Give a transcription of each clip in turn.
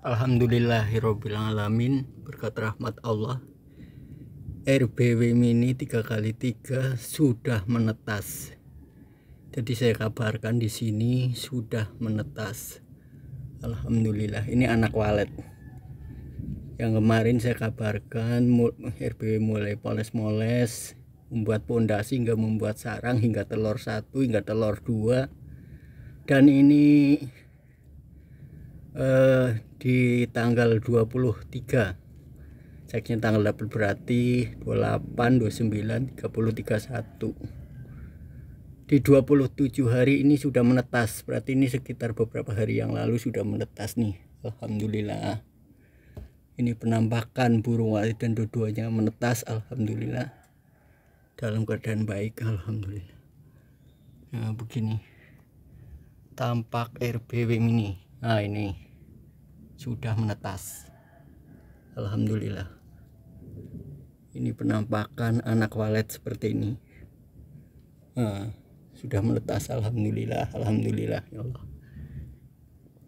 Alhamdulillahirrohmanirrohim Berkat rahmat Allah RBW Mini 3 kali 3 sudah menetas Jadi saya kabarkan di sini sudah menetas Alhamdulillah ini anak walet Yang kemarin saya kabarkan RBW mulai poles moles Membuat pondasi hingga membuat sarang hingga telur satu hingga telur dua Dan ini eh, di tanggal 23 ceknya tanggal 8 berarti 28 29 30 31 di 27 hari ini sudah menetas berarti ini sekitar beberapa hari yang lalu sudah menetas nih Alhamdulillah ini penampakan burung wali dan dua-duanya menetas Alhamdulillah dalam keadaan baik Alhamdulillah nah begini tampak RBW mini nah ini sudah menetas Alhamdulillah ini penampakan anak walet seperti ini nah, sudah menetas Alhamdulillah Alhamdulillah ya Allah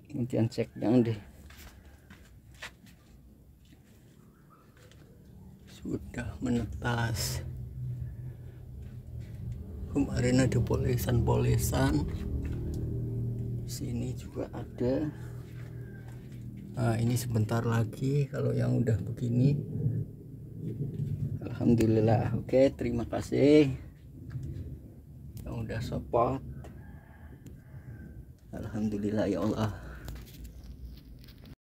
kemudian cek yang deh sudah menetas kemarin ada polesan-polesan sini juga ada nah, ini sebentar lagi kalau yang udah begini Alhamdulillah oke terima kasih yang udah support Alhamdulillah ya Allah